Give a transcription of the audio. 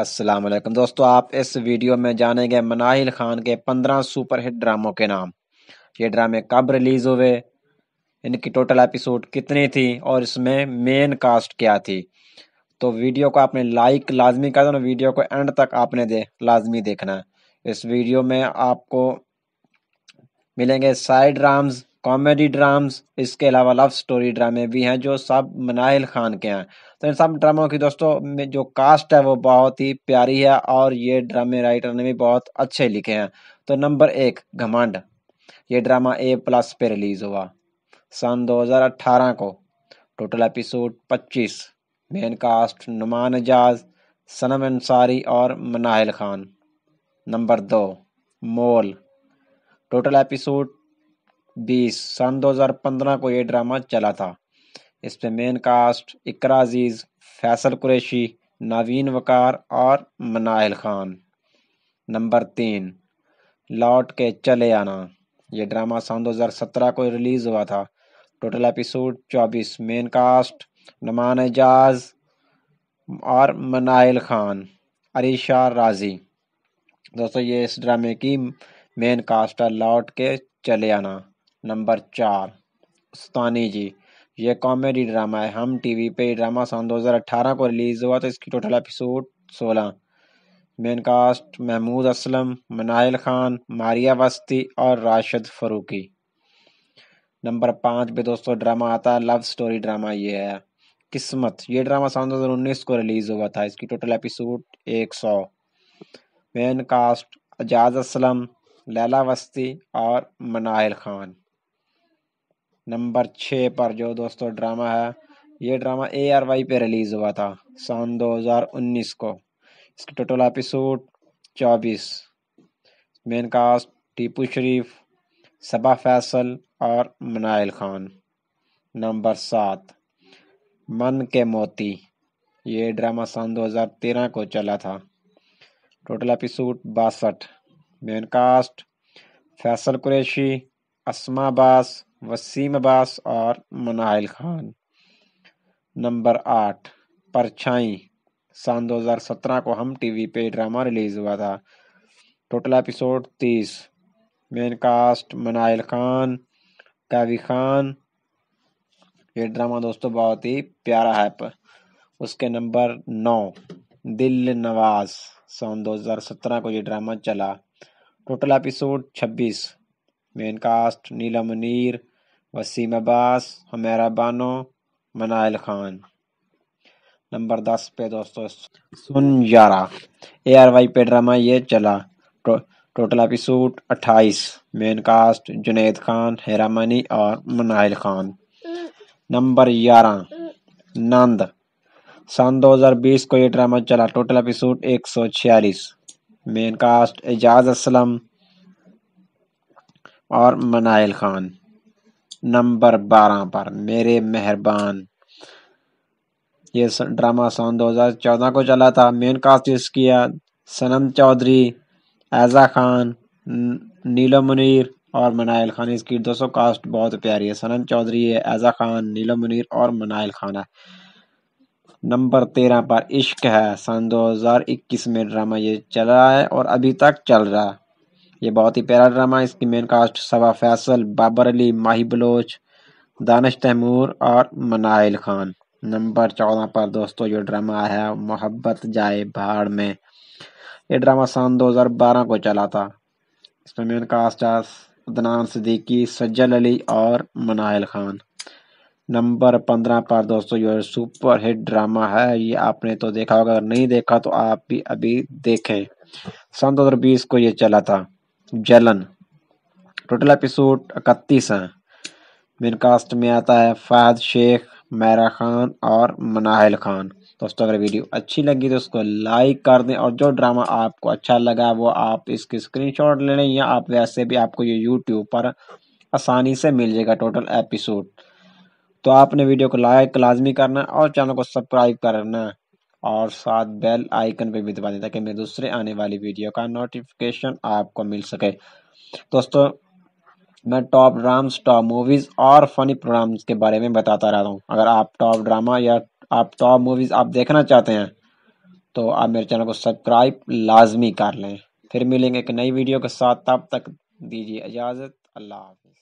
अस्सलाम वालेकुम दोस्तों आप इस वीडियो में जानेंगे मनाहिल खान के पंद्रह सुपरहिट ड्रामों के नाम ये ड्रामे कब रिलीज़ हुए इनकी टोटल एपिसोड कितनी थी और इसमें मेन कास्ट क्या थी तो वीडियो को आपने लाइक लाजमी कर देना वीडियो को एंड तक आपने दे लाजमी देखना है इस वीडियो में आपको मिलेंगे साइड ड्राम्स कॉमेडी ड्राम्स इसके अलावा लव स्टोरी ड्रामे भी हैं जो सब मनाहिल ख़ान के हैं तो इन सब ड्रामों की दोस्तों में जो कास्ट है वो बहुत ही प्यारी है और ये ड्रामे राइटर ने भी बहुत अच्छे लिखे हैं तो नंबर एक घमंड ये ड्रामा ए प्लस पे रिलीज़ हुआ सन 2018 को total episode 25 main cast Noman Ejaz Sanam Ansari और मनाहिल ख़ान नंबर दो मोल टोटल एपिसोड बीस सन दो हजार पंद्रह को ये ड्रामा चला था इसमें मेन कास्ट इकरा अजीज़ फैसल कुरैशी नवीन वकार और मनाहिल खान नंबर तीन लौट के चले आना ये ड्रामा सन 2017 को रिलीज़ हुआ था total episode 24 main cast Noman Ejaz और मनाइल खान अरिशा राजी दोस्तों ये इस ड्रामे की मेन कास्ट है लौट के चले आना नंबर चार उस्तानी जी ये कॉमेडी ड्रामा है हम टीवी पे ड्रामा सन 2018 को रिलीज़ हुआ तो इसकी total episode 16 main cast Mehmood Aslam Manahil Khan Maria Wasti और राशिद फरूकी नंबर पाँच पे दोस्तों ड्रामा आता है लव स्टोरी ड्रामा ये है किस्मत ये ड्रामा सन 2019 को रिलीज़ हुआ था इसकी total episode 100 main cast Ejaz Aslam Laila Wasti और मनाहिल खान नंबर छः पर जो दोस्तों ड्रामा है ये ड्रामा ए आर वाई पर रिलीज़ हुआ था सन 2019 को इसके total episode 24 main cast Tipu Sharif Saba Faisal और मनाइल खान नंबर सात मन के मोती ये ड्रामा सन 2013 को चला था टोटल एपिसोड बासठ मेन कास्ट फैसल कुरैशी असमा बास वसीम अब्बास और मनाइल खान नंबर आठ परछाई सन 2017 को हम टीवी पे ड्रामा रिलीज़ हुआ था टोटल एपिसोड तीस मेन कास्ट मनाइल खान कावी खान ये ड्रामा दोस्तों बहुत ही प्यारा है पर उसके नंबर नौ दिल नवाज सन 2017 को ये ड्रामा चला total episode 26 main cast Neelam Muneer Waseem Abbas Humaira Bano Manahil Khan number दस पे दोस्तों Sun Yaara A R Y पे ड्रामा ये चला टो, टोटल एपिसोड अट्ठाईस मेन कास्ट जुनेद खान मनी और मनाइल खान नंबर ग्यारह नंद सन 2020 को ये ड्रामा चला टोटल एपिसोड एक सौ छियालीस मेन कास्ट एजाज असलम और मनाइल खान नंबर बारह पर मेरे मेहरबान ये ड्रामा सन 2014 को चला था मेन कास्ट किया सनम चौधरी ऐजा खान नीलो मुनीर और मनाइल खान इसकी दोस्तों कास्ट बहुत प्यारी है सनम चौधरी है ऐजा खान नीलो मुनीर और मनाइल खान है नंबर तेरह पर इश्क है सन 2021 में ड्रामा ये चल रहा है और अभी तक चल रहा है ये बहुत ही प्यारा ड्रामा है इसकी मेन कास्ट सवा फैसल बाबर अली माही बलोच दानिश तैमूर और मनाइल खान नंबर चौदह पर दोस्तों ये ड्रामा है मोहब्बत जाए भाड़ में ये ड्रामा सन 2012 को चला था इसमें मेन कास्ट अदनान सदीकी सज्जल अली और मनाइल खान नंबर पंद्रह पर दोस्तों ये सुपर हिट ड्रामा है ये आपने तो देखा होगा अगर नहीं देखा तो आप भी अभी देखें सन 2020 को ये चला था जलन टोटल एपिसोड इकतीस हैं मेन कास्ट में आता है फहद शेख मैरा खान और मनाहिल खान दोस्तों अगर वीडियो अच्छी लगी तो उसको लाइक कर दें और जो ड्रामा आपको अच्छा लगा वो आप इसके स्क्रीनशॉट ले लें या आप वैसे भी आपको ये यूट्यूब पर आसानी से मिल जाएगा टोटल एपिसोड तो आपने वीडियो को लाइक लाजमी करना और चैनल को सब्सक्राइब करना और साथ बेल आइकन पर भी दबा दें ताकि मेरे दूसरे आने वाली वीडियो का नोटिफिकेशन आपको मिल सके दोस्तों मैं टॉप ड्राम्स टॉप मूवीज़ और फ़नी प्रोग्राम्स के बारे में बताता रहता हूँ अगर आप टॉप ड्रामा या आप टॉप मूवीज़ आप देखना चाहते हैं तो आप मेरे चैनल को सब्सक्राइब लाजमी कर लें फिर मिलेंगे एक नई वीडियो के साथ तब तक दीजिए इजाज़त अल्लाह हाफिज़